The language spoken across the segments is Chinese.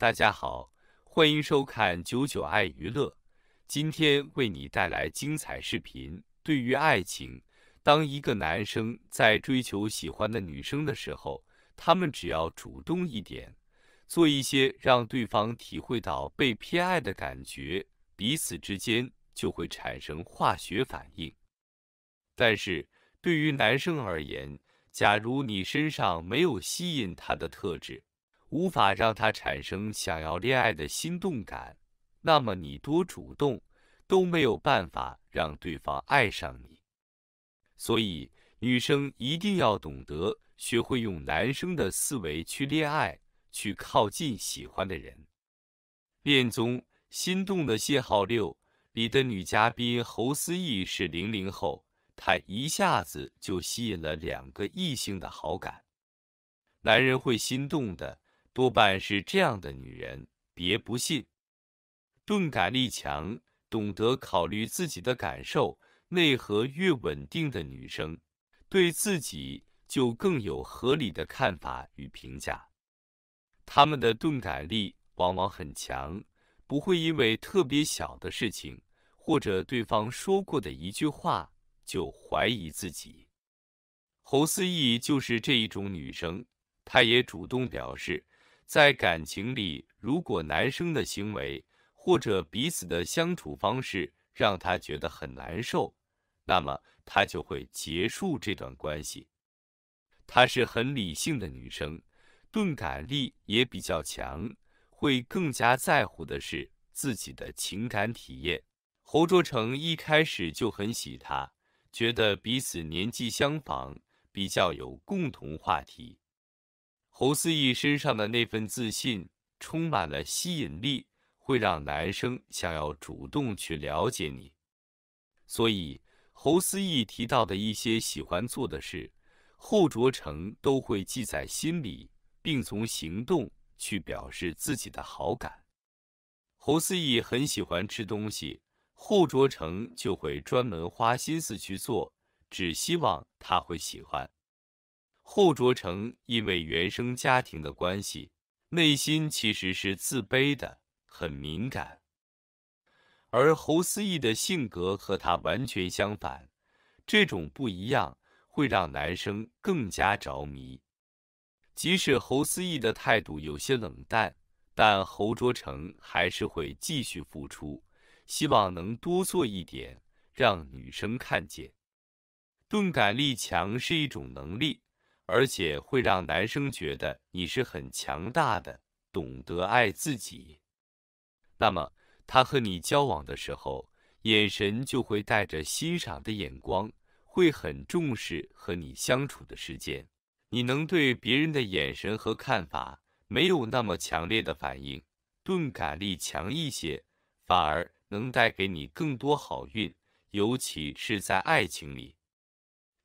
大家好，欢迎收看九九爱娱乐，今天为你带来精彩视频。对于爱情，当一个男生在追求喜欢的女生的时候，他们只要主动一点，做一些让对方体会到被偏爱的感觉，彼此之间就会产生化学反应。但是对于男生而言，假如你身上没有吸引他的特质，无法让他产生想要恋爱的心动感，那么你多主动都没有办法让对方爱上你。所以女生一定要懂得学会用男生的思维去恋爱，去靠近喜欢的人。恋综《心动的信号六》里的女嘉宾侯思懿是零零后，她一下子就吸引了两个异性的好感，男人会心动的。多半是这样的女人，别不信。钝感力强，懂得考虑自己的感受，内核越稳定的女生，对自己就更有合理的看法与评价。她们的钝感力往往很强，不会因为特别小的事情或者对方说过的一句话就怀疑自己。侯思义就是这一种女生，她也主动表示。在感情里，如果男生的行为或者彼此的相处方式让他觉得很难受，那么他就会结束这段关系。她是很理性的女生，钝感力也比较强，会更加在乎的是自己的情感体验。侯卓成一开始就很喜她，觉得彼此年纪相仿，比较有共同话题。侯思义身上的那份自信充满了吸引力，会让男生想要主动去了解你。所以，侯思义提到的一些喜欢做的事，后卓成都会记在心里，并从行动去表示自己的好感。侯思义很喜欢吃东西，侯卓成就会专门花心思去做，只希望他会喜欢。侯卓成因为原生家庭的关系，内心其实是自卑的，很敏感。而侯思义的性格和他完全相反，这种不一样会让男生更加着迷。即使侯思义的态度有些冷淡，但侯卓成还是会继续付出，希望能多做一点，让女生看见。钝感力强是一种能力。而且会让男生觉得你是很强大的，懂得爱自己。那么他和你交往的时候，眼神就会带着欣赏的眼光，会很重视和你相处的时间。你能对别人的眼神和看法没有那么强烈的反应，钝感力强一些，反而能带给你更多好运，尤其是在爱情里，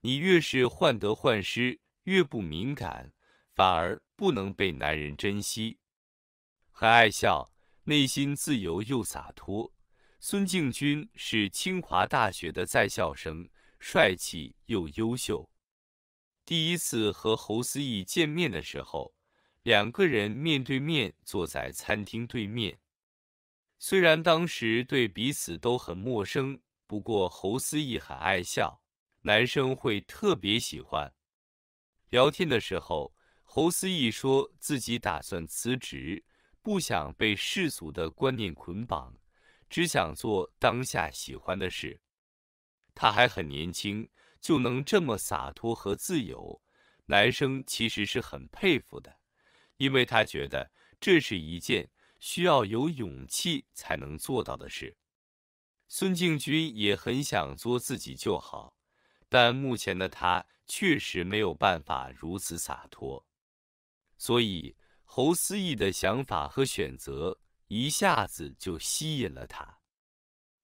你越是患得患失。越不敏感，反而不能被男人珍惜。很爱笑，内心自由又洒脱。孙敬军是清华大学的在校生，帅气又优秀。第一次和侯思义见面的时候，两个人面对面坐在餐厅对面。虽然当时对彼此都很陌生，不过侯思义很爱笑，男生会特别喜欢。聊天的时候，侯思义说自己打算辞职，不想被世俗的观念捆绑，只想做当下喜欢的事。他还很年轻，就能这么洒脱和自由，男生其实是很佩服的，因为他觉得这是一件需要有勇气才能做到的事。孙敬军也很想做自己就好。但目前的他确实没有办法如此洒脱，所以侯思义的想法和选择一下子就吸引了他。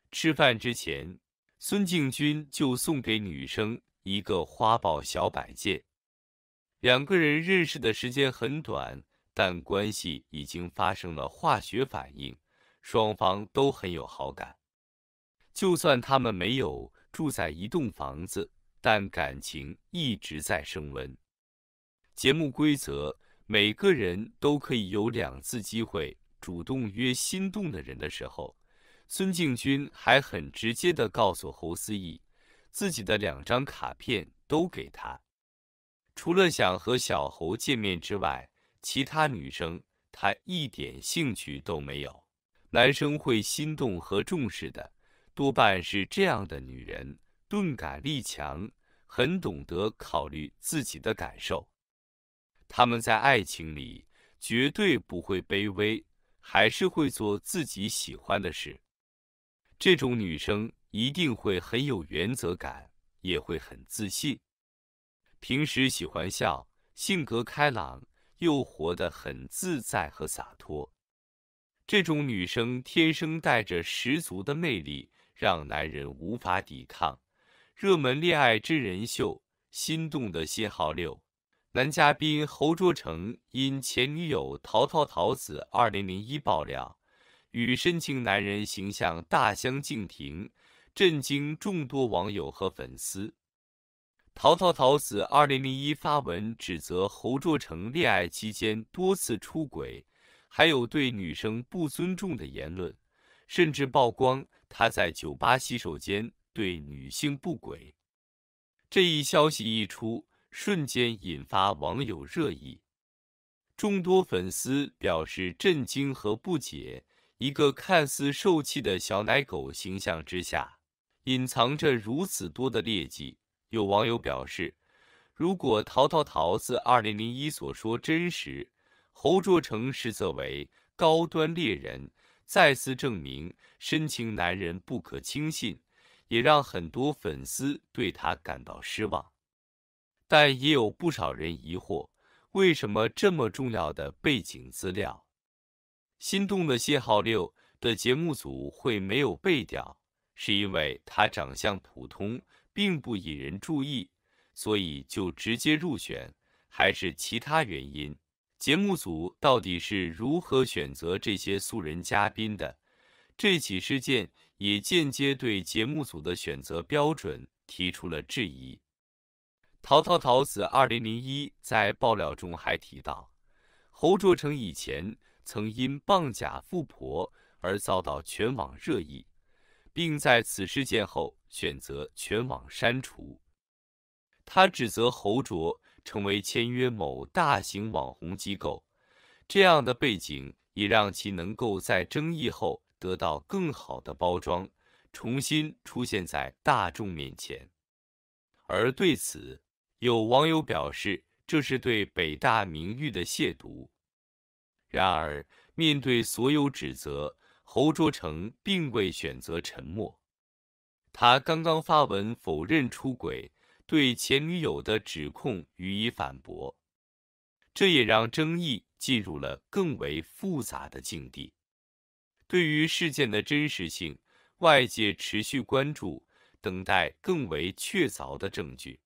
吃饭之前，孙敬君就送给女生一个花豹小摆件。两个人认识的时间很短，但关系已经发生了化学反应，双方都很有好感。就算他们没有住在一栋房子。但感情一直在升温。节目规则，每个人都可以有两次机会主动约心动的人的时候，孙敬君还很直接的告诉侯思义，自己的两张卡片都给他。除了想和小侯见面之外，其他女生他一点兴趣都没有。男生会心动和重视的，多半是这样的女人。钝感力强，很懂得考虑自己的感受。他们在爱情里绝对不会卑微，还是会做自己喜欢的事。这种女生一定会很有原则感，也会很自信。平时喜欢笑，性格开朗，又活得很自在和洒脱。这种女生天生带着十足的魅力，让男人无法抵抗。热门恋爱真人秀《心动的信号》六男嘉宾侯卓成因前女友桃桃桃子二零零一爆料，与深情男人形象大相径庭，震惊众多网友和粉丝。桃桃桃子二零零一发文指责侯卓成恋爱期间多次出轨，还有对女生不尊重的言论，甚至曝光他在酒吧洗手间。对女性不轨，这一消息一出，瞬间引发网友热议。众多粉丝表示震惊和不解：一个看似受气的小奶狗形象之下，隐藏着如此多的劣迹。有网友表示，如果“淘淘桃子”二零零一所说真实，侯卓成实则为高端猎人，再次证明深情男人不可轻信。也让很多粉丝对他感到失望，但也有不少人疑惑：为什么这么重要的背景资料，《心动的信号六》的节目组会没有背调？是因为他长相普通，并不引人注意，所以就直接入选？还是其他原因？节目组到底是如何选择这些素人嘉宾的？这起事件也间接对节目组的选择标准提出了质疑。陶陶淘子二零零一在爆料中还提到，侯卓成以前曾因傍假富婆而遭到全网热议，并在此事件后选择全网删除。他指责侯卓成为签约某大型网红机构，这样的背景也让其能够在争议后。得到更好的包装，重新出现在大众面前。而对此，有网友表示这是对北大名誉的亵渎。然而，面对所有指责，侯卓成并未选择沉默。他刚刚发文否认出轨，对前女友的指控予以反驳，这也让争议进入了更为复杂的境地。对于事件的真实性，外界持续关注，等待更为确凿的证据。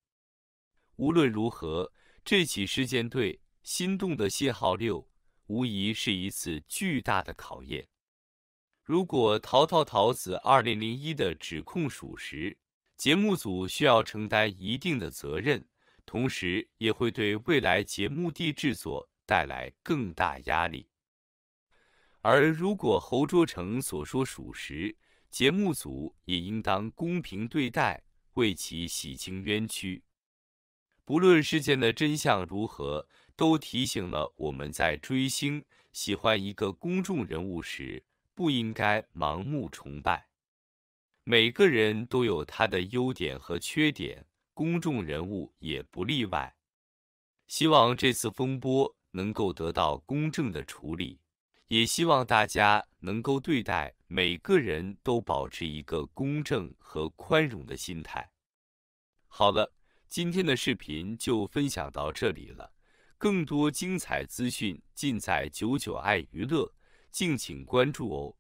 无论如何，这起事件对《心动的信号六》无疑是一次巨大的考验。如果淘淘桃子二零零一的指控属实，节目组需要承担一定的责任，同时也会对未来节目地制作带来更大压力。而如果侯卓成所说属实，节目组也应当公平对待，为其洗清冤屈。不论事件的真相如何，都提醒了我们在追星、喜欢一个公众人物时，不应该盲目崇拜。每个人都有他的优点和缺点，公众人物也不例外。希望这次风波能够得到公正的处理。也希望大家能够对待每个人都保持一个公正和宽容的心态。好了，今天的视频就分享到这里了，更多精彩资讯尽在九九爱娱乐，敬请关注哦。